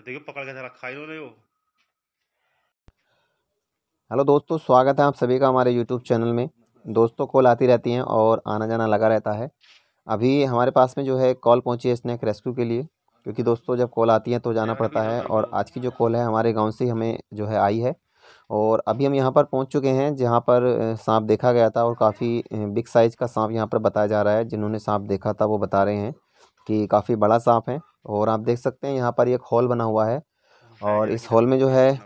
तो देखो पकड़ के रखा इन्होंने वो हेलो दोस्तों स्वागत है आप सभी का हमारे यूट्यूब चैनल में दोस्तों कॉल आती रहती हैं और आना जाना लगा रहता है अभी हमारे पास में जो है कॉल पहुंची है स्नैक रेस्क्यू के लिए क्योंकि दोस्तों जब कॉल आती है तो जाना पड़ता है और आज की जो कॉल है हमारे गांव से हमें जो है आई है और अभी हम यहाँ पर पहुँच चुके हैं जहाँ पर सांप देखा गया था और काफ़ी बिग साइज़ का सांप यहाँ पर बताया जा रहा है जिन्होंने सांप देखा था वो बता रहे हैं कि काफ़ी बड़ा सांप है और आप देख सकते हैं यहाँ पर एक हॉल बना हुआ है और इस हॉल में जो है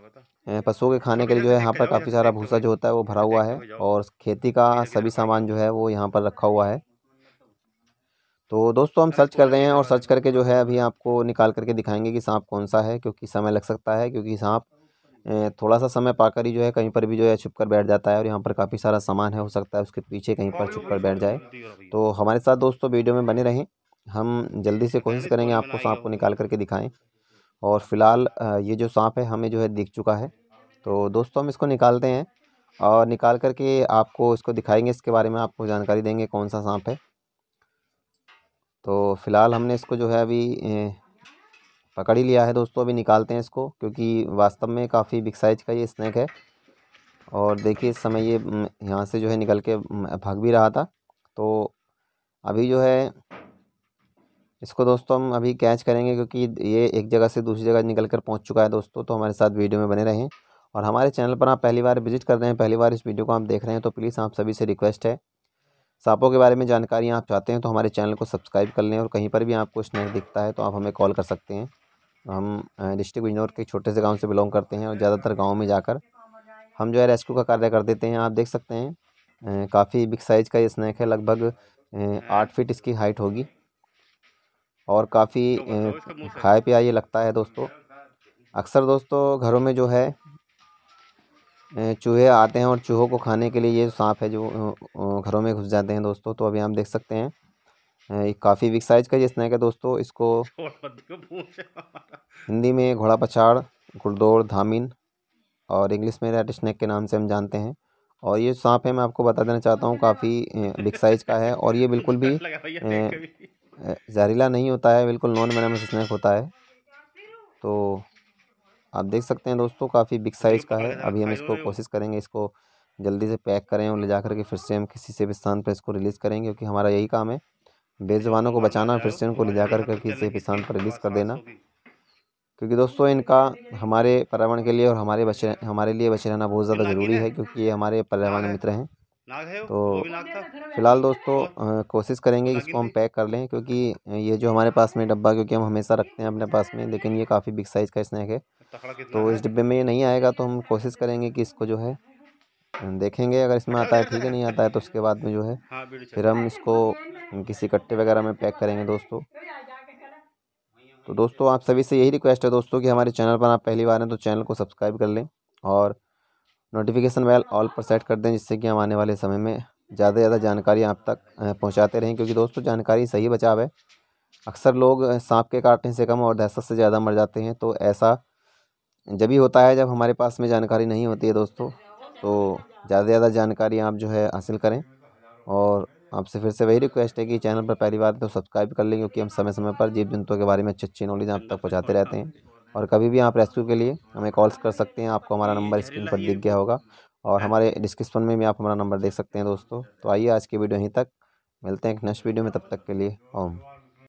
पशुओं के खाने के लिए जो है यहाँ पर काफ़ी सारा भूसा जो होता है वो भरा हुआ है और खेती का सभी सामान जो है वो यहाँ पर रखा हुआ है तो दोस्तों हम सर्च कर रहे हैं और सर्च करके जो है अभी आपको निकाल करके दिखाएंगे कि सांप कौन सा है क्योंकि समय लग सकता है क्योंकि सांप थोड़ा सा समय पाकर ही जो है कहीं पर भी जो है छुप कर बैठ जाता है और यहाँ पर काफ़ी सारा सामान है हो सकता है उसके पीछे कहीं पर छुप कर बैठ जाए तो हमारे साथ दोस्तों वीडियो में बने रहें हम जल्दी से कोशिश करेंगे आपको सांप को निकाल करके दिखाएं और फिलहाल ये जो सांप है हमें जो है दिख चुका है तो दोस्तों हम इसको निकालते हैं और निकाल करके आपको इसको दिखाएंगे इसके बारे में आपको जानकारी देंगे कौन सा सांप है तो फ़िलहाल हमने इसको जो है अभी पकड़ ही लिया है दोस्तों अभी निकालते हैं इसको क्योंकि वास्तव में काफ़ी बिग साइज का ये स्नैक है और देखिए इस समय ये यहाँ से जो है निकल के भाग भी रहा था तो अभी जो है इसको दोस्तों हम अभी कैच करेंगे क्योंकि ये एक जगह से दूसरी जगह निकल कर पहुँच चुका है दोस्तों तो हमारे साथ वीडियो में बने रहें और हमारे चैनल पर आप पहली बार विजिट कर रहे हैं पहली बार इस वीडियो को आप देख रहे हैं तो प्लीज़ आप सभी से रिक्वेस्ट है सांपों के बारे में जानकारियाँ आप चाहते हैं तो हमारे चैनल को सब्सक्राइब कर लें और कहीं पर भी आपको स्नैक दिखता है तो आप हमें कॉल कर सकते हैं तो हम डिस्ट्रिक्ट बिजनौर के छोटे से गाँव से बिलोंग करते हैं और ज़्यादातर गाँव में जाकर हम जो है रेस्क्यू का कार्य कर देते हैं आप देख सकते हैं काफ़ी बिग साइज़ का ये स्नैक है लगभग आठ फीट इसकी हाइट होगी और काफ़ी खाए पिया ये लगता है दोस्तों अक्सर दोस्तों घरों में जो है चूहे आते हैं और चूहों को खाने के लिए ये सांप है जो घरों में घुस जाते हैं दोस्तों तो अभी हम देख सकते हैं काफ़ी बिग साइज का ये स्नैक है दोस्तों इसको हिंदी में घोड़ा पछाड़ गुड़दौड़ धामिन और इंग्लिश में रेड स्नैक के नाम से हम जानते हैं और ये सांप है मैं आपको बता देना चाहता हूँ काफ़ी बिग साइज का है और ये बिल्कुल भी जहरीला नहीं होता है बिल्कुल नॉन वेनमस स्नैक होता है तो आप देख सकते हैं दोस्तों काफ़ी बिग साइज़ का है अभी हम इसको कोशिश करेंगे इसको जल्दी से पैक करें और ले जा करके फिर से हम किसी से भी स्थान पर इसको रिलीज़ करेंगे क्योंकि हमारा यही काम है बेजबानों को बचाना फिर से उनको ले जा करके किसी भी स्थान पर रिलीज़ कर देना क्योंकि दोस्तों इनका हमारे पर्यावरण के लिए और हमारे बचे हमारे लिए बचे रहना बहुत ज़्यादा ज़रूरी है क्योंकि ये हमारे पर्यावरण मित्र हैं तो फिलहाल दोस्तों कोशिश करेंगे कि इसको हम पैक कर लें क्योंकि ये जो हमारे पास में डब्बा क्योंकि हम हमेशा रखते हैं अपने पास में लेकिन ये काफ़ी बिग साइज़ का स्नैक है तो इस डिब्बे में ये नहीं आएगा तो हम कोशिश करेंगे कि इसको जो है देखेंगे अगर इसमें आता है ठीक है नहीं आता है तो उसके बाद में जो है हाँ, फिर हम इसको किसी कट्टे वगैरह में पैक करेंगे दोस्तों तो दोस्तों आप सभी से यही रिक्वेस्ट है दोस्तों कि हमारे चैनल पर आप पहली बार हैं तो चैनल को सब्सक्राइब कर लें और नोटिफिकेशन बेल ऑल पर सेट कर दें जिससे कि हम आने वाले समय में ज़्यादा से ज़्यादा जानकारी आप तक पहुँचाते रहें क्योंकि दोस्तों जानकारी सही बचाव है अक्सर लोग सांप के काटने से कम और दहशत से ज़्यादा मर जाते हैं तो ऐसा जब ही होता है जब हमारे पास में जानकारी नहीं होती है दोस्तों तो ज़्यादा से ज़्यादा जानकारी आप जो है हासिल करें और आपसे फिर से वही रिक्वेस्ट है कि चैनल पर पहली बार तो सब्सक्राइब कर लें क्योंकि हम समय समय पर जीव जंतुओं के बारे में अच्छी अच्छी नॉलेज आप तक पहुँचाते रहते हैं और कभी भी आप रेस्क्यू के लिए हमें कॉल्स कर सकते हैं आपको हमारा नंबर स्क्रीन पर दिख गया होगा और हाँ। हमारे डिस्क्रिप्शन में भी आप हमारा नंबर देख सकते हैं दोस्तों तो आइए आज की वीडियो यहीं तक मिलते हैं एक नेक्स्ट वीडियो में तब तक के लिए ओम